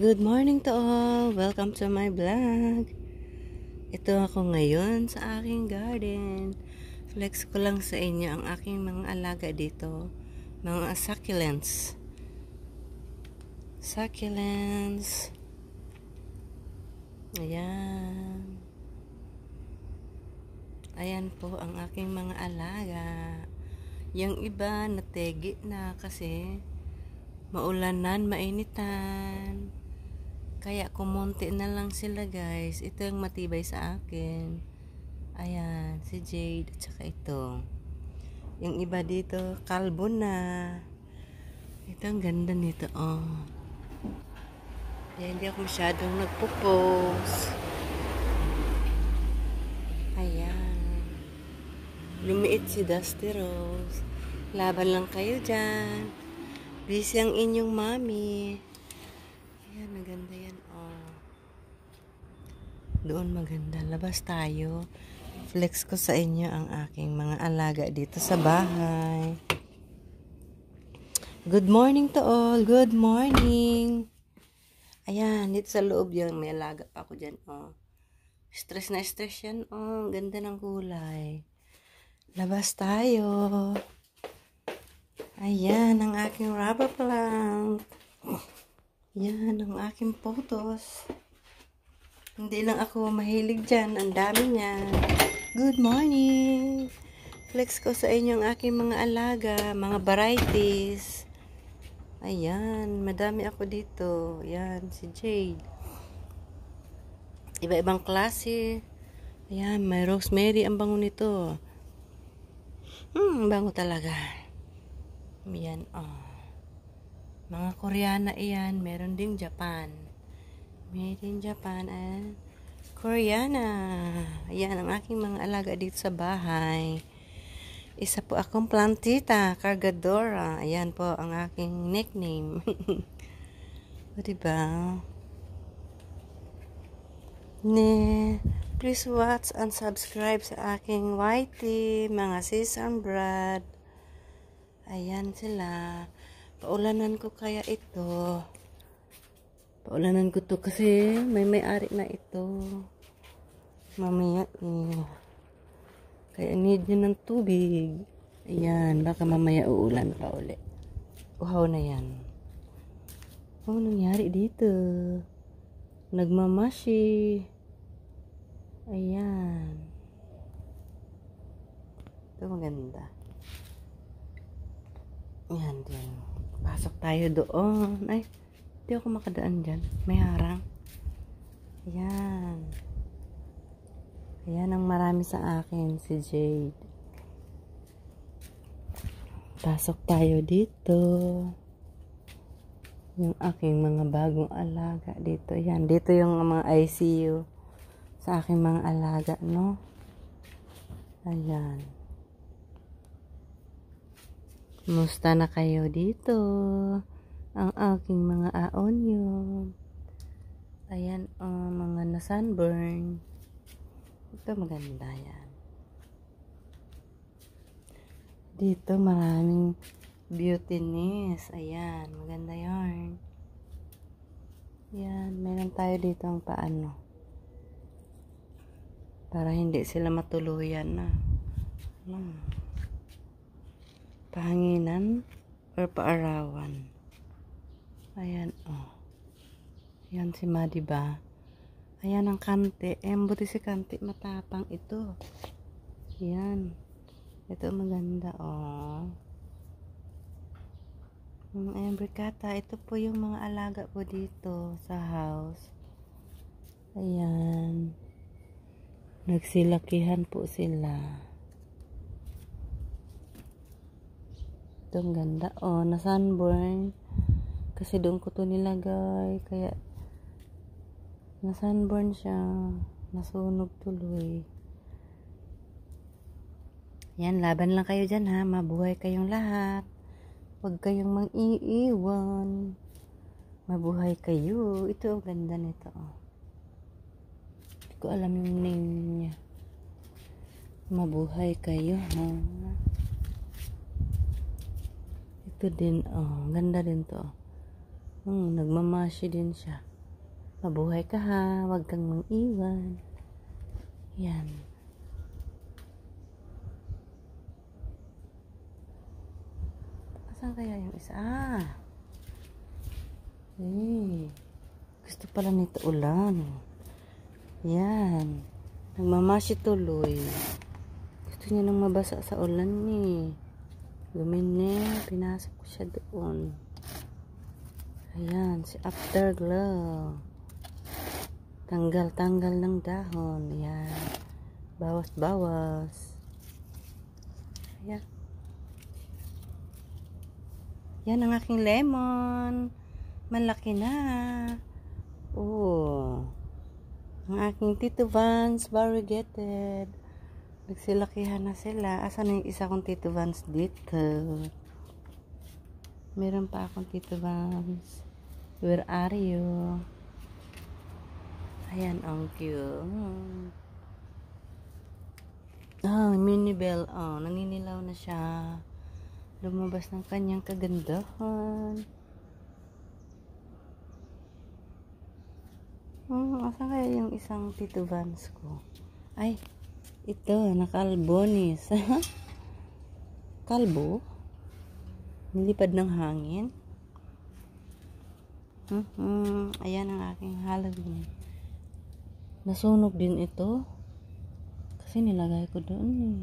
Good morning to all! Welcome to my vlog! Ito ako ngayon sa aking garden. Flex ko lang sa inyo ang aking mga alaga dito. Mga succulents. Succulents. Ayan. Ayan po ang aking mga alaga. Yung iba nategi na kasi maulanan, mainitan. Kaya kumunti na lang sila guys. Ito yung matibay sa akin. Ayan, si Jade at saka ito. Yung iba dito, kalbo na. Ito ang ganda nito, oh. Ayan, hindi ako masyadong nagpo-pose. Ayan. Lumiit si Dusty Rose. Laban lang kayo dyan. Busy ang inyong mommy Ayan, maganda yan. Oh. Doon maganda. Labas tayo. Flex ko sa inyo ang aking mga alaga dito sa bahay. Good morning to all. Good morning. Ayan, dito sa loob yan. May alaga pa ako dyan. Oh. Stress na stress yan. Oh, ganda ng kulay. Labas tayo. Ayan, ang aking rubber plant. Oh. Yan ang aking photos. Hindi lang ako mahilig dyan. Ang dami niyan. Good morning! Flex ko sa inyo ang aking mga alaga, mga varieties. Ayan, madami ako dito. Ayan, si Jade. Iba-ibang klase. Ayan, may rosemary. Ang bango nito. Hmm, bango talaga. Ayan, oh. Mga Koreana iyan. Meron ding Japan. Made in Japan and Koreana. Ayan ang aking mga alaga dito sa bahay. Isa po akong plantita, Cargadora. Ayan po ang aking nickname. o, diba? Ne, please watch and subscribe sa aking YT, mga sis and brad. Ayan sila paulanan ko kaya ito paulanan ko to kasi may may-ari na ito mamaya oh. kaya need niya ng tubig ayan baka mamaya uulan pa uli uhaw na yan ano nangyari dito nagmamashi ayan ito maganda ayan din Pasok tayo doon. Ay, hindi ako makadaan dyan. May harang. Ayan. Ayan ang marami sa akin, si Jade. Pasok tayo dito. Yung aking mga bagong alaga dito. Ayan, dito yung mga ICU sa aking mga alaga, no? Ayan. Musta na kayo dito? Ang aking mga aonion. Ayan, uh, mga na-sunburn. Ito maganda yan. Dito maraming beauty nest. Ayan, maganda yarn. Yan, meron tayo dito ang paano. Para hindi sila matuluyan na. Ah. Hmm pahanginan or paarawan. Ayan, oh. Ayan si Ma, diba? Ayan ang kante. Ayan, eh, si kante. Matapang ito. Ayan. Ito maganda, oh. Ayan, embrikata Ito po yung mga alaga po dito sa house. Ayan. Nagsilakihan po sila. dito ang ganda oh na sunburn kasi doon ko to nilagay kaya na sunburn siya nasunog tuloy yan laban lang kayo dyan ha mabuhay kayong lahat huwag kayong mang iiwan mabuhay kayo ito ang ganda nito oh. ko alam yung name niya mabuhay kayo ha ito din, oh, ganda din to. Hmm, nagmamashi din siya. Mabuhay ka ha, wag kang iwan Yan. Saan kaya yung isa? Ah! Eh, gusto pala nito ulan. Yan. Nagmamashi tuloy. Gusto niya nang mabasa sa ulan ni. Eh lumine pinasok ko siya doon ayan si afterglow tanggal tanggal ng dahon ayan bawas bawas ayan yan ang aking lemon malaki na oh ang aking tito Vance variegated Nagsilakihan na sila. Asan na yung isa kong Tito Vans dito? Meron pa akong Tito Vans. Where are you? Ayan, ang cute. Ah, oh, mini bell. Oh, naninilaw na siya. Lumabas ng kanyang kagandahan. Oh, asan kaya yung isang Tito Vans ko? Ay, ito, nakalbonis. Kalbo? Nilipad ng hangin? Mm -hmm. Ayan ang aking Halloween. Nasunog din ito. Kasi nilagay ko doon. Eh.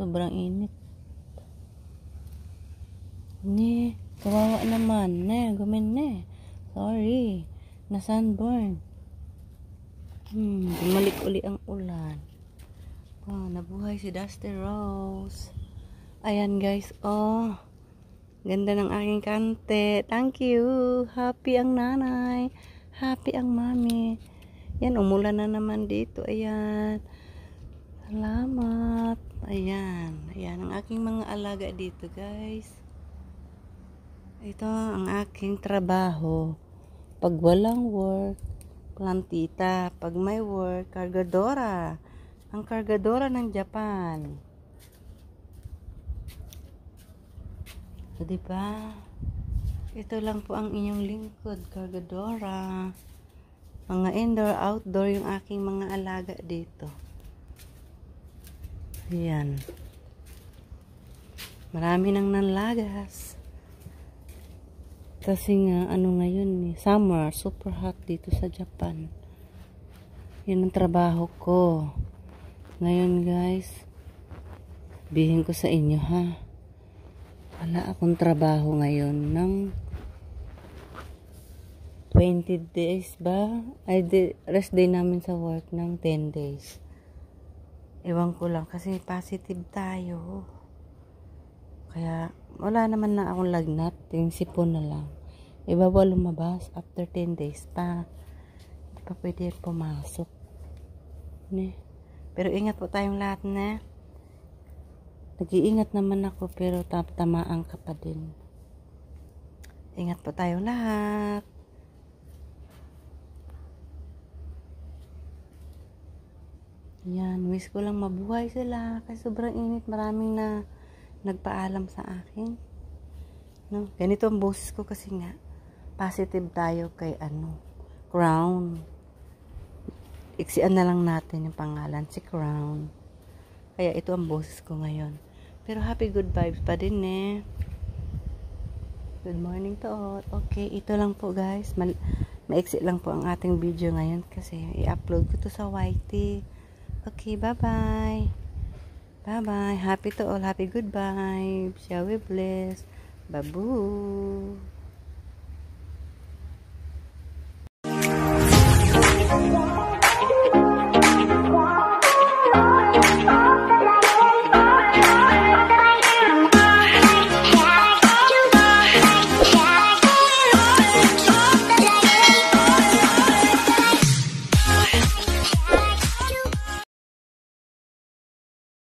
Sobrang init. ni kawawa naman. Ne, gumin ne. Sorry. Na sunburn. Hmm, bumalik uli ang ulan. Oh, nabuhay si Dusty Rose. Ayan guys, oh. Ganda ng aking kante. Thank you. Happy ang nanay. Happy ang mami. Yan, umulan na naman dito. Ayan. Salamat. Ayan. Ayan ang aking mga alaga dito guys. Ito ang aking trabaho. Pag walang work, plantita. Pag may work, cargadora. Kargadora ang kargadora ng Japan. So, di ba? Ito lang po ang inyong lingkod, kargadora. Mga indoor, outdoor yung aking mga alaga dito. Ayan. Marami nang nanlagas. Kasi nga, ano ngayon eh, summer, super hot dito sa Japan. Yun ang trabaho ko. Ngayon guys, bihin ko sa inyo ha. Wala akong trabaho ngayon ng 20 days ba? Ay, rest day namin sa work ng 10 days. Ewan ko lang kasi positive tayo. Kaya wala naman na akong lagnat. Yung sipon na lang. Iba ba lumabas after 10 days pa? Hindi pa pwede pumasok. Ne? Pero ingat po tayong lahat na. Nag-iingat naman ako pero tamaan ka pa din. Ingat po tayong lahat. Yan, wish ko lang mabuhay sila kasi sobrang init, maraming na nagpaalam sa akin. No, ganito ang boses ko kasi nga positive tayo kay ano, crown iksian na lang natin yung pangalan, si Crown. Kaya ito ang boses ko ngayon. Pero happy good vibes pa din eh. Good morning to all. Okay, ito lang po guys. Mal maiksi lang po ang ating video ngayon kasi i-upload ko to sa YT. Okay, bye-bye. Bye-bye. Happy to all. Happy good vibes. Shall we bless. Babu.